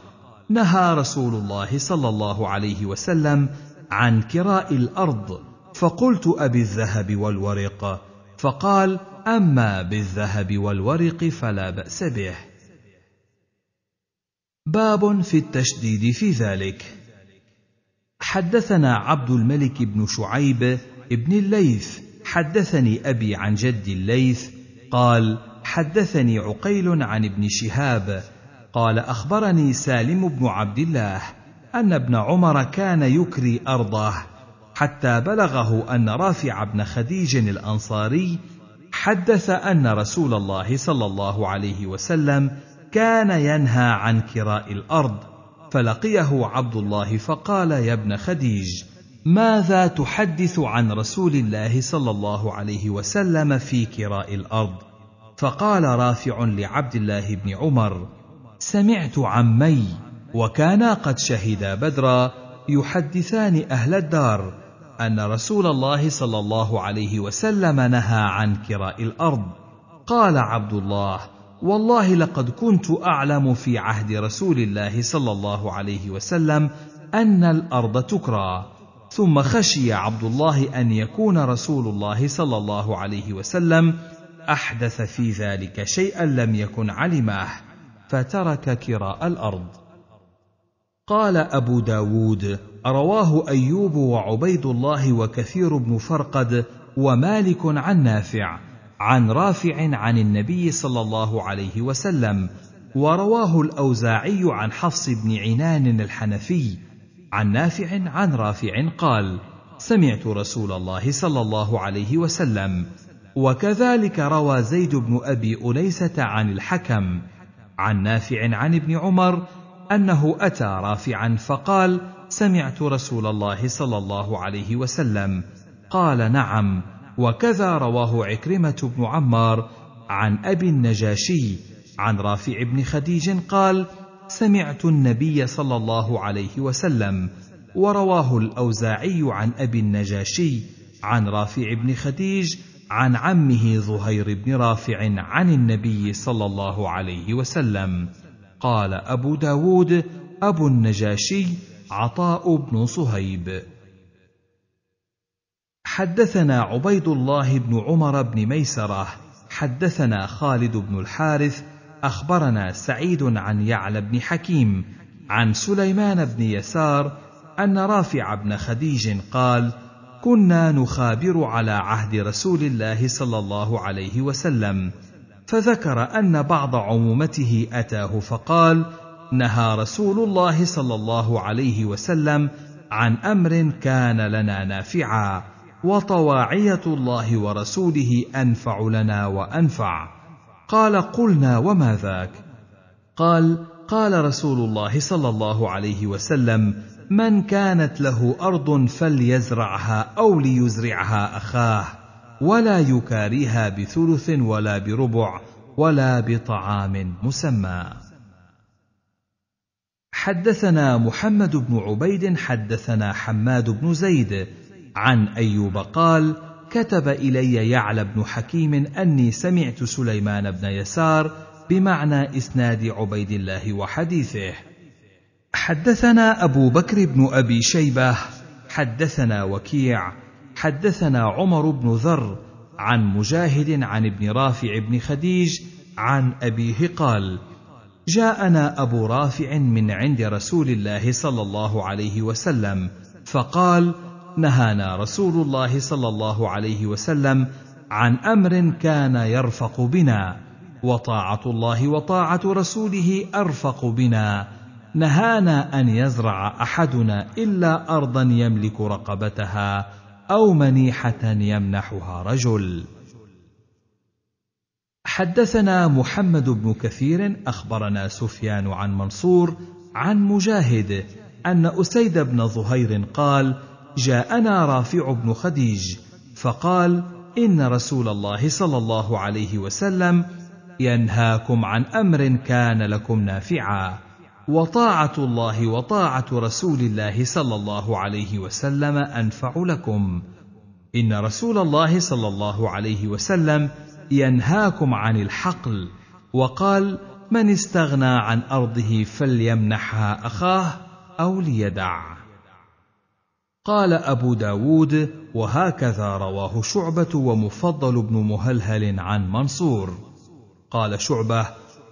نهى رسول الله صلى الله عليه وسلم عن كراء الأرض، فقلت أبي الذهب والورق، فقال: أما بالذهب والورق فلا بأس به. باب في التشديد في ذلك. حدثنا عبد الملك بن شعيب بن الليث حدثني ابي عن جد الليث قال حدثني عقيل عن ابن شهاب قال اخبرني سالم بن عبد الله ان ابن عمر كان يكري ارضه حتى بلغه ان رافع بن خديج الانصاري حدث ان رسول الله صلى الله عليه وسلم كان ينهى عن كراء الارض فلقيه عبد الله فقال يا ابن خديج ماذا تحدث عن رسول الله صلى الله عليه وسلم في كراء الارض فقال رافع لعبد الله بن عمر سمعت عمي وكانا قد شهدا بدرا يحدثان اهل الدار ان رسول الله صلى الله عليه وسلم نهى عن كراء الارض قال عبد الله والله لقد كنت اعلم في عهد رسول الله صلى الله عليه وسلم ان الارض تكرى ثم خشي عبد الله ان يكون رسول الله صلى الله عليه وسلم احدث في ذلك شيئا لم يكن علمه فترك كراء الارض قال ابو داود رواه ايوب وعبيد الله وكثير بن فرقد ومالك عن نافع عن رافع عن النبي صلى الله عليه وسلم ورواه الاوزاعي عن حفص بن عنان الحنفي عن نافع عن رافع قال سمعت رسول الله صلى الله عليه وسلم وكذلك روى زيد بن ابي اليسه عن الحكم عن نافع عن ابن عمر انه اتى رافعا فقال سمعت رسول الله صلى الله عليه وسلم قال نعم وكذا رواه عكرمة بن عمار عن أبي النجاشي عن رافع بن خديج قال: سمعت النبي صلى الله عليه وسلم ورواه الاوزاعي عن ابي النجاشي عن رافع بن خديج عن عمه زهير بن رافع عن النبي صلى الله عليه وسلم قال ابو داود ابو النجاشي عطاء بن صهيب حدثنا عبيد الله بن عمر بن ميسره حدثنا خالد بن الحارث اخبرنا سعيد عن يعلى بن حكيم عن سليمان بن يسار ان رافع بن خديج قال كنا نخابر على عهد رسول الله صلى الله عليه وسلم فذكر ان بعض عمومته اتاه فقال نهى رسول الله صلى الله عليه وسلم عن امر كان لنا نافعا وطواعيه الله ورسوله انفع لنا وانفع قال قلنا وما ذاك قال قال رسول الله صلى الله عليه وسلم من كانت له ارض فليزرعها او ليزرعها اخاه ولا يكاريها بثلث ولا بربع ولا بطعام مسمى حدثنا محمد بن عبيد حدثنا حماد بن زيد عن أيوب قال: كتب إلي يعلى بن حكيم أني سمعت سليمان بن يسار بمعنى إسناد عبيد الله وحديثه. حدثنا أبو بكر بن أبي شيبة، حدثنا وكيع، حدثنا عمر بن ذر، عن مجاهد عن ابن رافع بن خديج، عن أبيه قال: جاءنا أبو رافع من عند رسول الله صلى الله عليه وسلم، فقال: نهانا رسول الله صلى الله عليه وسلم عن امر كان يرفق بنا وطاعه الله وطاعه رسوله ارفق بنا نهانا ان يزرع احدنا الا ارضا يملك رقبتها او منيحه يمنحها رجل حدثنا محمد بن كثير اخبرنا سفيان عن منصور عن مجاهد ان اسيد بن ظهير قال جاءنا رافع بن خديج فقال ان رسول الله صلى الله عليه وسلم ينهاكم عن امر كان لكم نافعا وطاعه الله وطاعه رسول الله صلى الله عليه وسلم انفع لكم ان رسول الله صلى الله عليه وسلم ينهاكم عن الحقل وقال من استغنى عن ارضه فليمنحها اخاه او ليدع قال أبو داود وهكذا رواه شعبة ومفضل بن مهلهل عن منصور قال شعبة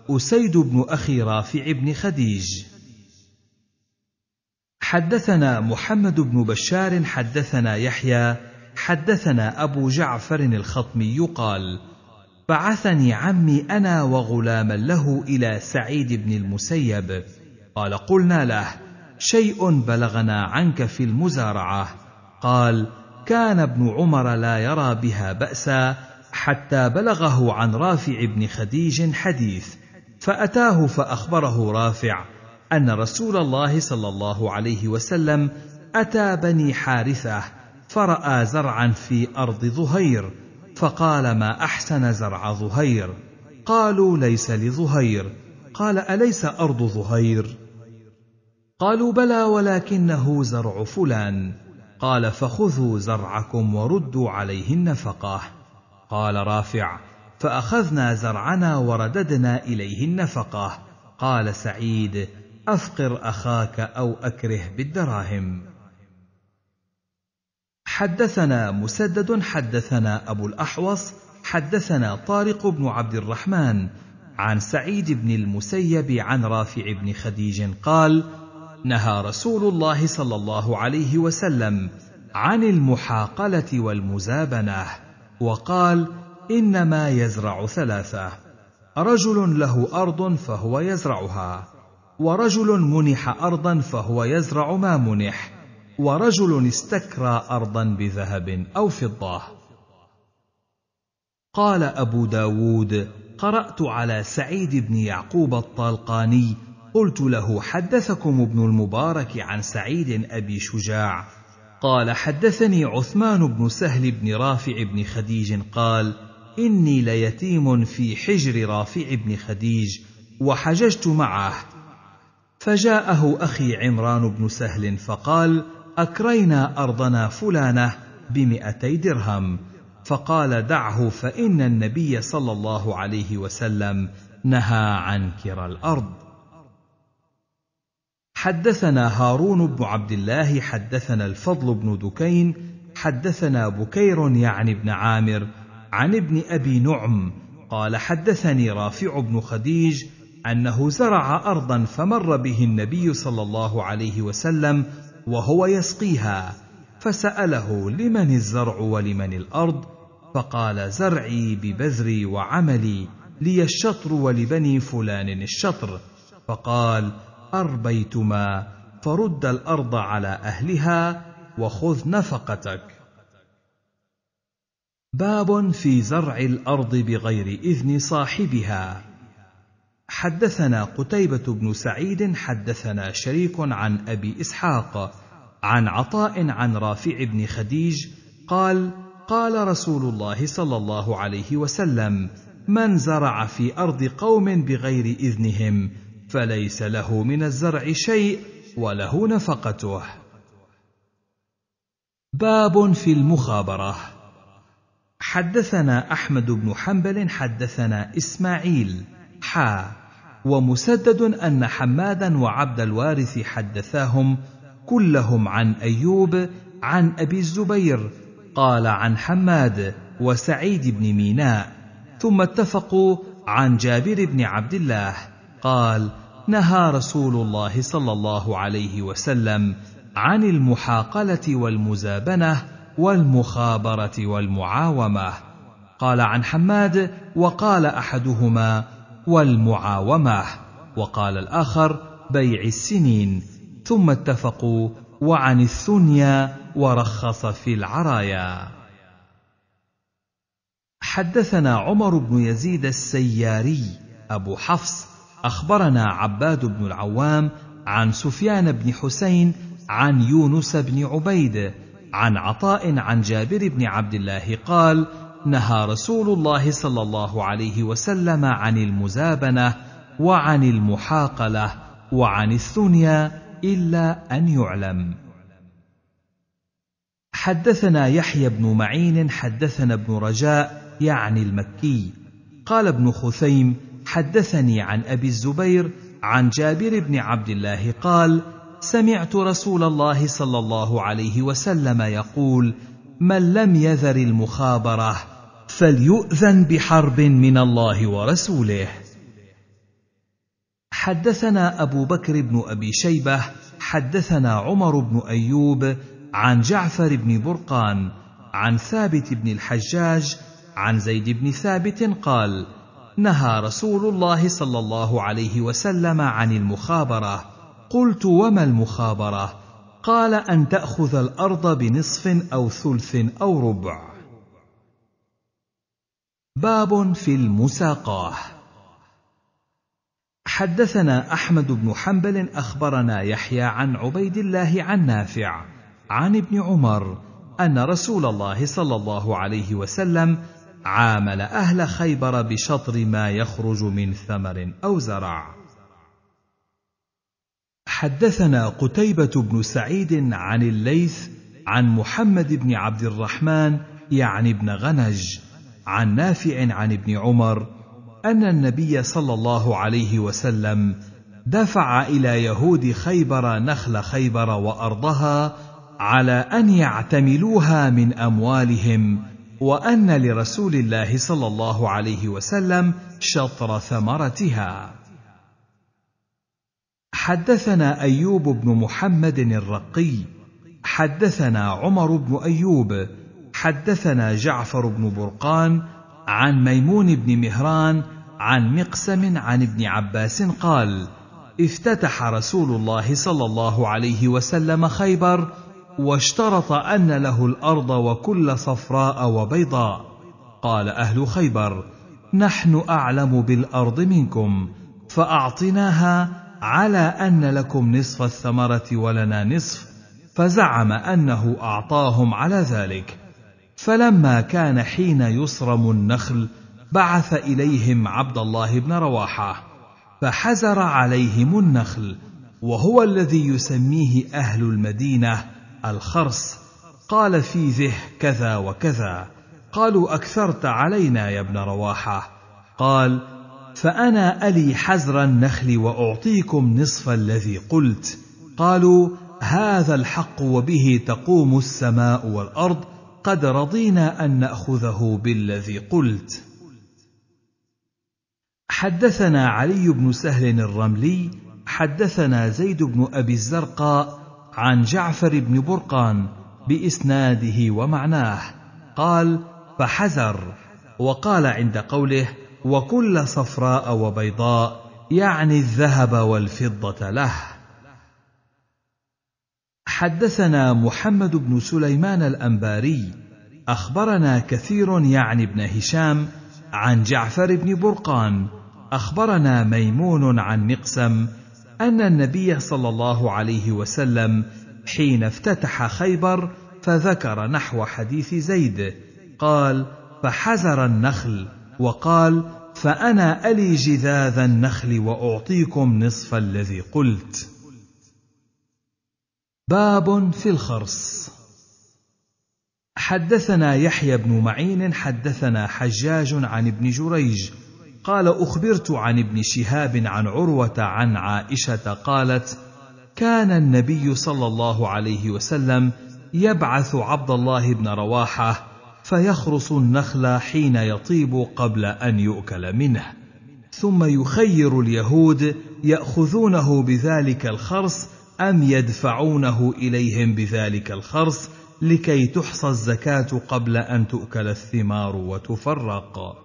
أسيد بن أخي رافع بن خديج حدثنا محمد بن بشار حدثنا يحيى حدثنا أبو جعفر الخطمي قال بعثني عمي أنا وغلاما له إلى سعيد بن المسيب قال قلنا له شيء بلغنا عنك في المزارعه قال كان ابن عمر لا يرى بها باسا حتى بلغه عن رافع بن خديج حديث فاتاه فاخبره رافع ان رسول الله صلى الله عليه وسلم اتى بني حارثه فراى زرعا في ارض ظهير فقال ما احسن زرع ظهير قالوا ليس لظهير قال اليس ارض ظهير قالوا بلى ولكنه زرع فلان قال فخذوا زرعكم وردوا عليه النفقه قال رافع فاخذنا زرعنا ورددنا اليه النفقه قال سعيد افقر اخاك او اكره بالدراهم حدثنا مسدد حدثنا ابو الاحوص حدثنا طارق بن عبد الرحمن عن سعيد بن المسيب عن رافع بن خديج قال نهى رسول الله صلى الله عليه وسلم عن المحاقله والمزابنه وقال انما يزرع ثلاثه رجل له ارض فهو يزرعها ورجل منح ارضا فهو يزرع ما منح ورجل استكرى ارضا بذهب او فضه قال ابو داود قرات على سعيد بن يعقوب الطالقاني قلت له حدثكم ابن المبارك عن سعيد ابي شجاع قال حدثني عثمان بن سهل بن رافع بن خديج قال اني ليتيم في حجر رافع بن خديج وحججت معه فجاءه اخي عمران بن سهل فقال اكرينا ارضنا فلانه بمئتي درهم فقال دعه فان النبي صلى الله عليه وسلم نهى عن كرى الارض حدثنا هارون بن عبد الله حدثنا الفضل بن دكين حدثنا بكير يعني بن عامر عن ابن ابي نعم قال حدثني رافع بن خديج انه زرع ارضا فمر به النبي صلى الله عليه وسلم وهو يسقيها فساله لمن الزرع ولمن الارض فقال زرعي ببذري وعملي لي الشطر ولبني فلان الشطر فقال أربيتما فرد الأرض على أهلها وخذ نفقتك. باب في زرع الأرض بغير إذن صاحبها. حدثنا قتيبة بن سعيد حدثنا شريك عن أبي إسحاق عن عطاء عن رافع بن خديج قال: قال رسول الله صلى الله عليه وسلم: من زرع في أرض قوم بغير إذنهم فليس له من الزرع شيء وله نفقته باب في المخابره حدثنا احمد بن حنبل حدثنا اسماعيل حا ومسدد ان حمادا وعبد الوارث حدثاهم كلهم عن ايوب عن ابي الزبير قال عن حماد وسعيد بن ميناء ثم اتفقوا عن جابر بن عبد الله قال نهى رسول الله صلى الله عليه وسلم عن المحاقله والمزابنه والمخابره والمعاومه قال عن حماد وقال احدهما والمعاومه وقال الاخر بيع السنين ثم اتفقوا وعن الثنيا ورخص في العرايا حدثنا عمر بن يزيد السياري ابو حفص اخبرنا عباد بن العوام عن سفيان بن حسين عن يونس بن عبيد عن عطاء عن جابر بن عبد الله قال نهى رسول الله صلى الله عليه وسلم عن المزابنه وعن المحاقله وعن الثنيا الا ان يعلم حدثنا يحيى بن معين حدثنا ابن رجاء يعني المكي قال ابن خثيم حدثني عن ابي الزبير عن جابر بن عبد الله قال سمعت رسول الله صلى الله عليه وسلم يقول من لم يذر المخابره فليؤذن بحرب من الله ورسوله حدثنا ابو بكر بن ابي شيبه حدثنا عمر بن ايوب عن جعفر بن برقان عن ثابت بن الحجاج عن زيد بن ثابت قال نهى رسول الله صلى الله عليه وسلم عن المخابره قلت وما المخابره قال ان تاخذ الارض بنصف او ثلث او ربع باب في المساقاه حدثنا احمد بن حنبل اخبرنا يحيى عن عبيد الله عن نافع عن ابن عمر ان رسول الله صلى الله عليه وسلم عامل أهل خيبر بشطر ما يخرج من ثمر أو زرع. حدثنا قتيبة بن سعيد عن الليث عن محمد بن عبد الرحمن يعني بن غنج عن نافع عن ابن عمر أن النبي صلى الله عليه وسلم دفع إلى يهود خيبر نخل خيبر وأرضها على أن يعتملوها من أموالهم وان لرسول الله صلى الله عليه وسلم شطر ثمرتها حدثنا ايوب بن محمد الرقي حدثنا عمر بن ايوب حدثنا جعفر بن برقان عن ميمون بن مهران عن مقسم عن ابن عباس قال افتتح رسول الله صلى الله عليه وسلم خيبر واشترط ان له الارض وكل صفراء وبيضاء قال اهل خيبر نحن اعلم بالارض منكم فاعطناها على ان لكم نصف الثمره ولنا نصف فزعم انه اعطاهم على ذلك فلما كان حين يصرم النخل بعث اليهم عبد الله بن رواحه فحزر عليهم النخل وهو الذي يسميه اهل المدينه الخرص قال في ذه كذا وكذا قالوا اكثرت علينا يا ابن رواحه قال فانا الي حزر النخل واعطيكم نصف الذي قلت قالوا هذا الحق وبه تقوم السماء والارض قد رضينا ان ناخذه بالذي قلت حدثنا علي بن سهل الرملي حدثنا زيد بن ابي الزرقاء عن جعفر بن برقان باسناده ومعناه قال فحذر وقال عند قوله وكل صفراء وبيضاء يعني الذهب والفضه له حدثنا محمد بن سليمان الانباري اخبرنا كثير يعني ابن هشام عن جعفر بن برقان اخبرنا ميمون عن مقسم ان النبي صلى الله عليه وسلم حين افتتح خيبر فذكر نحو حديث زيد قال فحزر النخل وقال فانا الي جذاذ النخل واعطيكم نصف الذي قلت باب في الخرص حدثنا يحيى بن معين حدثنا حجاج عن ابن جريج قال اخبرت عن ابن شهاب عن عروه عن عائشه قالت كان النبي صلى الله عليه وسلم يبعث عبد الله بن رواحه فيخرص النخل حين يطيب قبل ان يؤكل منه ثم يخير اليهود ياخذونه بذلك الخرص ام يدفعونه اليهم بذلك الخرص لكي تحصى الزكاه قبل ان تؤكل الثمار وتفرق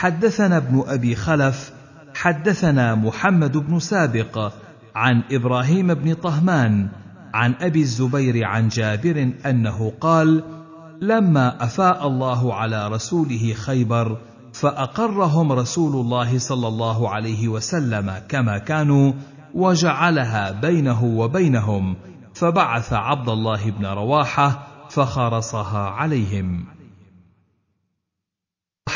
حدثنا ابن ابي خلف حدثنا محمد بن سابق عن ابراهيم بن طهمان عن ابي الزبير عن جابر انه قال لما افاء الله على رسوله خيبر فاقرهم رسول الله صلى الله عليه وسلم كما كانوا وجعلها بينه وبينهم فبعث عبد الله بن رواحه فخرصها عليهم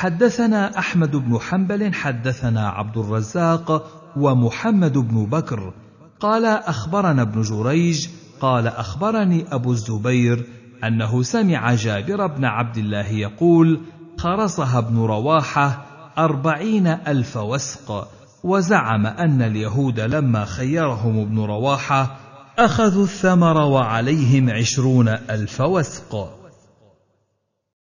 حدثنا احمد بن حنبل حدثنا عبد الرزاق ومحمد بن بكر قال اخبرنا ابن جريج قال اخبرني ابو الزبير انه سمع جابر بن عبد الله يقول خرصها ابن رواحه اربعين الف وسق وزعم ان اليهود لما خيرهم ابن رواحه اخذوا الثمر وعليهم عشرون الف وسق